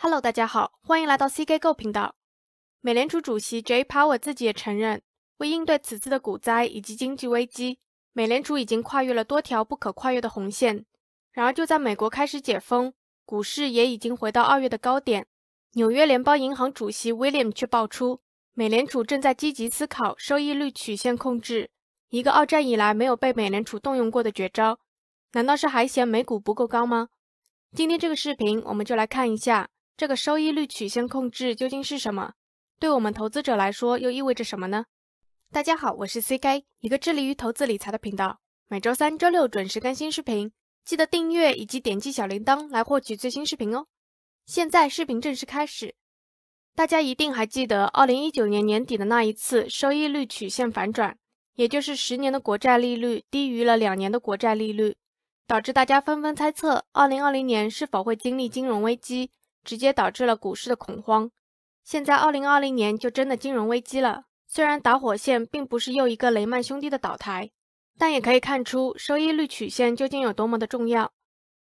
Hello，大家好，欢迎来到 CK Go 频道。美联储主席 J a y Power 自己也承认，为应对此次的股灾以及经济危机，美联储已经跨越了多条不可跨越的红线。然而，就在美国开始解封，股市也已经回到二月的高点，纽约联邦银行主席 William 却爆出，美联储正在积极思考收益率曲线控制，一个二战以来没有被美联储动用过的绝招。难道是还嫌美股不够高吗？今天这个视频，我们就来看一下。这个收益率曲线控制究竟是什么？对我们投资者来说又意味着什么呢？大家好，我是 CK，一个致力于投资理财的频道，每周三、周六准时更新视频，记得订阅以及点击小铃铛来获取最新视频哦。现在视频正式开始，大家一定还记得2019年年底的那一次收益率曲线反转，也就是十年的国债利率低于了两年的国债利率，导致大家纷纷猜测2020年是否会经历金融危机。直接导致了股市的恐慌。现在，二零二零年就真的金融危机了。虽然导火线并不是又一个雷曼兄弟的倒台，但也可以看出收益率曲线究竟有多么的重要。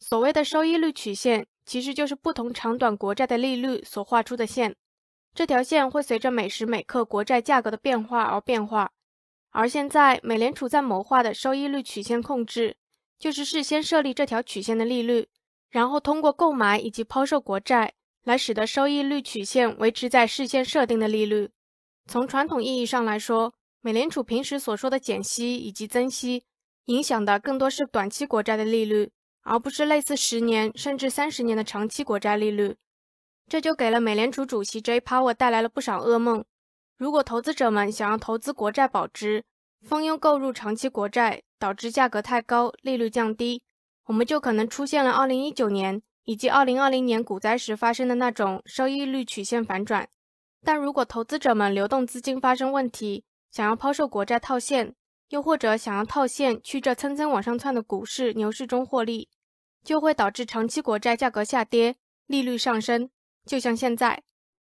所谓的收益率曲线，其实就是不同长短国债的利率所画出的线。这条线会随着每时每刻国债价格的变化而变化。而现在，美联储在谋划的收益率曲线控制，就是事先设立这条曲线的利率。然后通过购买以及抛售国债，来使得收益率曲线维持在事先设定的利率。从传统意义上来说，美联储平时所说的减息以及增息，影响的更多是短期国债的利率，而不是类似十年甚至三十年的长期国债利率。这就给了美联储主席 J. Power 带来了不少噩梦。如果投资者们想要投资国债保值，蜂拥购入长期国债，导致价格太高，利率降低。我们就可能出现了2019年以及2020年股灾时发生的那种收益率曲线反转。但如果投资者们流动资金发生问题，想要抛售国债套现，又或者想要套现去这蹭蹭往上窜的股市牛市中获利，就会导致长期国债价格下跌，利率上升，就像现在。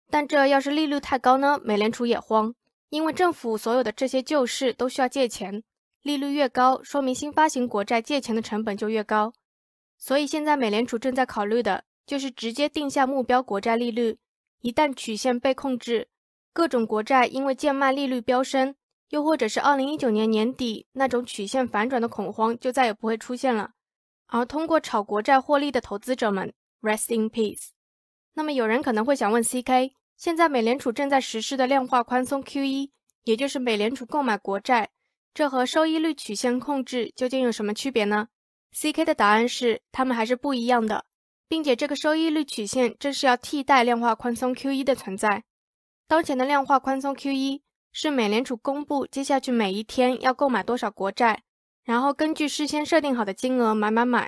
但这要是利率太高呢？美联储也慌，因为政府所有的这些救市都需要借钱。利率越高，说明新发行国债借钱的成本就越高。所以现在美联储正在考虑的就是直接定下目标国债利率。一旦曲线被控制，各种国债因为贱卖利率飙升，又或者是二零一九年年底那种曲线反转的恐慌就再也不会出现了。而通过炒国债获利的投资者们，Rest in peace。那么有人可能会想问，C.K. 现在美联储正在实施的量化宽松 Q.E.，也就是美联储购买国债。这和收益率曲线控制究竟有什么区别呢？C.K. 的答案是，它们还是不一样的，并且这个收益率曲线正是要替代量化宽松 Q1 的存在。当前的量化宽松 Q1 是美联储公布接下去每一天要购买多少国债，然后根据事先设定好的金额买买买；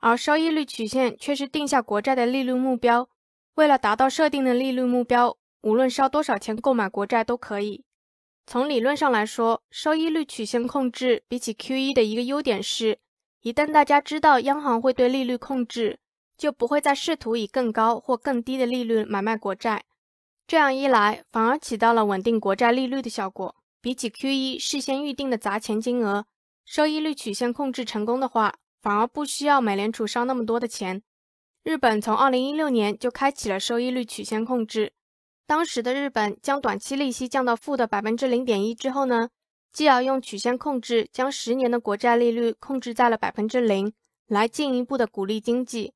而收益率曲线却是定下国债的利率目标，为了达到设定的利率目标，无论烧多少钱购买国债都可以。从理论上来说，收益率曲线控制比起 QE 的一个优点是，一旦大家知道央行会对利率控制，就不会再试图以更高或更低的利率买卖国债。这样一来，反而起到了稳定国债利率的效果。比起 QE 事先预定的砸钱金额，收益率曲线控制成功的话，反而不需要美联储烧那么多的钱。日本从2016年就开启了收益率曲线控制。当时的日本将短期利息降到负的百分之零点一之后呢，继而用曲线控制将十年的国债利率控制在了百分之零，来进一步的鼓励经济。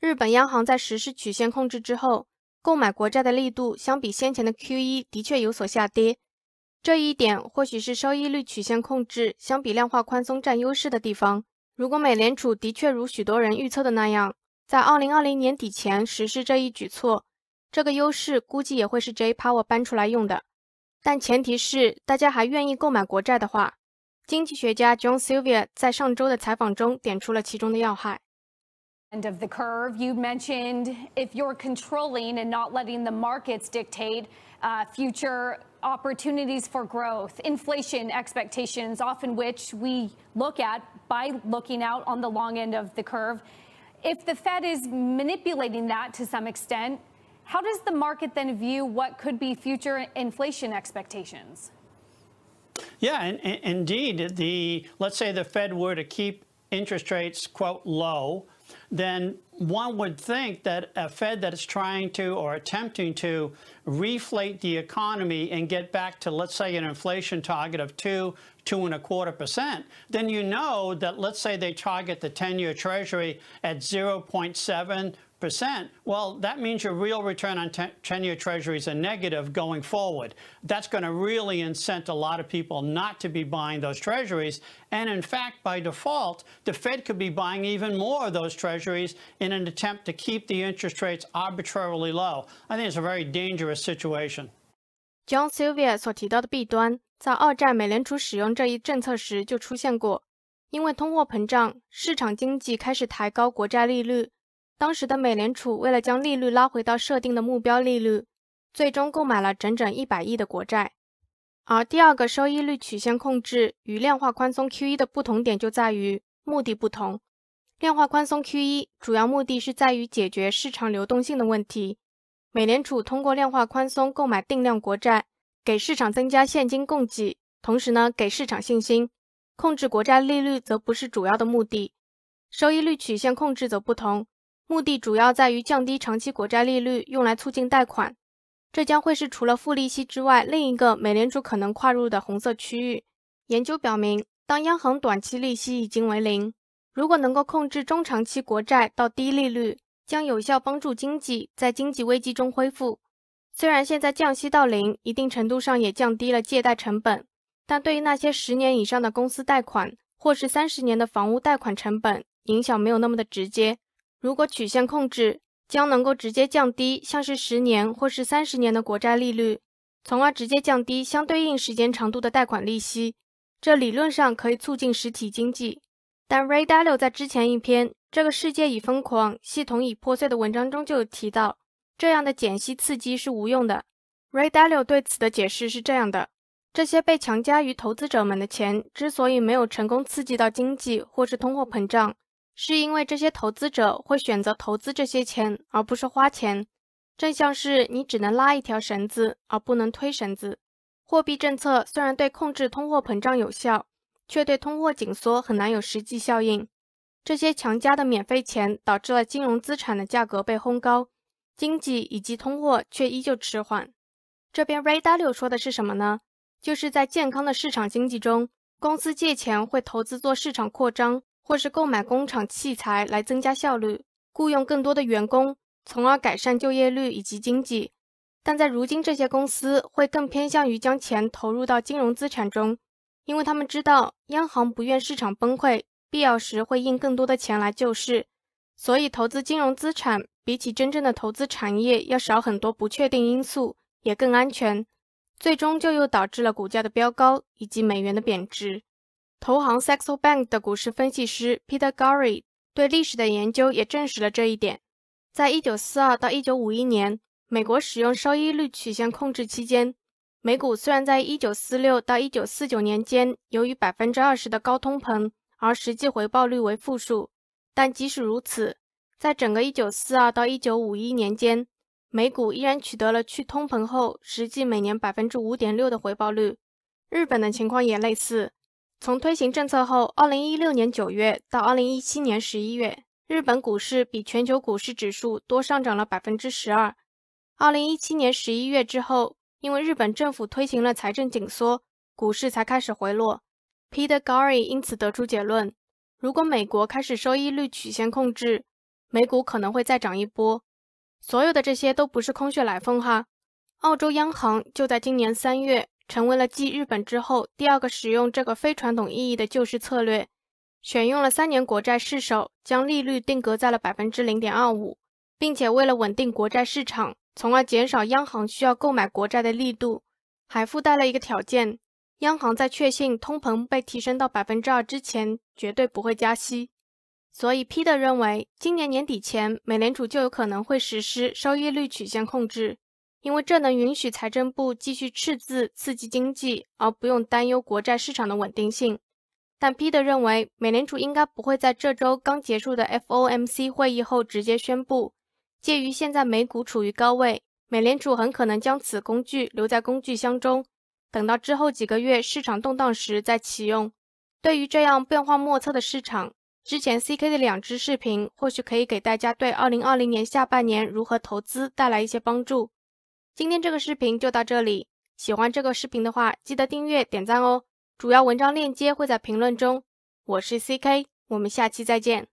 日本央行在实施曲线控制之后，购买国债的力度相比先前的 QE 的确有所下跌。这一点或许是收益率曲线控制相比量化宽松占优势的地方。如果美联储的确如许多人预测的那样，在二零二零年底前实施这一举措。这个优势估计也会是 J Power 搬出来用的，但前提是大家还愿意购买国债的话。经济学家 John Sylvia 在上周的采访中点出了其中的要害。End of the curve, you mentioned if you're controlling and not letting the markets dictate uh, future opportunities for growth, inflation expectations, often which we look at by looking out on the long end of the curve. If the Fed is manipulating that to some extent, how does the market then view what could be future inflation expectations? Yeah, indeed. The let's say the Fed were to keep interest rates quote low, then one would think that a Fed that is trying to or attempting to reflate the economy and get back to, let's say, an inflation target of two, two and a quarter percent, then you know that, let's say, they target the 10 year Treasury at 0.7 percent well, that means your real return on 10-year treasuries are negative going forward. That's going to really incent a lot of people not to be buying those treasuries. And in fact, by default, the Fed could be buying even more of those treasuries in an attempt to keep the interest rates arbitrarily low. I think it's a very dangerous situation. John Sylvia 所提到的弊端，在二战美联储使用这一政策时就出现过。因为通货膨胀，市场经济开始抬高国债利率，当时的美联储为了将利率拉回到设定的目标利率，最终购买了整整一百亿的国债。而第二个收益率曲线控制与量化宽松 QE 的不同点就在于目的不同。量化宽松 QE 主要目的是在于解决市场流动性的问题。美联储通过量化宽松购买定量国债，给市场增加现金供给，同时呢给市场信心。控制国债利率则不是主要的目的。收益率曲线控制则不同。目的主要在于降低长期国债利率，用来促进贷款。这将会是除了负利息之外，另一个美联储可能跨入的红色区域。研究表明，当央行短期利息已经为零，如果能够控制中长期国债到低利率，将有效帮助经济在经济危机中恢复。虽然现在降息到零，一定程度上也降低了借贷成本，但对于那些十年以上的公司贷款或是三十年的房屋贷款成本影响没有那么的直接。如果曲线控制将能够直接降低像是十年或是三十年的国债利率，从而直接降低相对应时间长度的贷款利息，这理论上可以促进实体经济。但 Ray Dalio 在之前一篇《这个世界已疯狂，系统已破碎》的文章中就有提到，这样的减息刺激是无用的。Ray Dalio 对此的解释是这样的：这些被强加于投资者们的钱之所以没有成功刺激到经济或是通货膨胀。是因为这些投资者会选择投资这些钱，而不是花钱。正像是你只能拉一条绳子，而不能推绳子。货币政策虽然对控制通货膨胀有效，却对通货紧缩很难有实际效应。这些强加的免费钱导致了金融资产的价格被轰高，经济以及通货却依旧迟缓。这边 Ray Dalio 说的是什么呢？就是在健康的市场经济中，公司借钱会投资做市场扩张。或是购买工厂器材来增加效率，雇佣更多的员工，从而改善就业率以及经济。但在如今，这些公司会更偏向于将钱投入到金融资产中，因为他们知道央行不愿市场崩溃，必要时会印更多的钱来救市。所以，投资金融资产比起真正的投资产业要少很多不确定因素，也更安全。最终，就又导致了股价的飙高以及美元的贬值。投行 Saxo Bank 的股市分析师 Peter Gory 对历史的研究也证实了这一点。在1942到1951年，美国使用收益率曲线控制期间，美股虽然在1946到1949年间由于百分之二十的高通膨而实际回报率为负数，但即使如此，在整个1942到1951年间，美股依然取得了去通膨后实际每年百分之五点六的回报率。日本的情况也类似。从推行政策后，2016年9月到2017年11月，日本股市比全球股市指数多上涨了百分之十二。2017年11月之后，因为日本政府推行了财政紧缩，股市才开始回落。Peter g a r y 因此得出结论：如果美国开始收益率曲线控制，美股可能会再涨一波。所有的这些都不是空穴来风哈。澳洲央行就在今年三月。成为了继日本之后第二个使用这个非传统意义的救市策略，选用了三年国债试首，将利率定格在了百分之零点二五，并且为了稳定国债市场，从而减少央行需要购买国债的力度，还附带了一个条件：央行在确信通膨被提升到百分之二之前，绝对不会加息。所以，P r 认为，今年年底前，美联储就有可能会实施收益率曲线控制。因为这能允许财政部继续赤字刺激经济，而不用担忧国债市场的稳定性。但皮特认为，美联储应该不会在这周刚结束的 FOMC 会议后直接宣布。鉴于现在美股处于高位，美联储很可能将此工具留在工具箱中，等到之后几个月市场动荡时再启用。对于这样变化莫测的市场，之前 CK 的两支视频或许可以给大家对二零二零年下半年如何投资带来一些帮助。今天这个视频就到这里，喜欢这个视频的话，记得订阅、点赞哦。主要文章链接会在评论中。我是 C K，我们下期再见。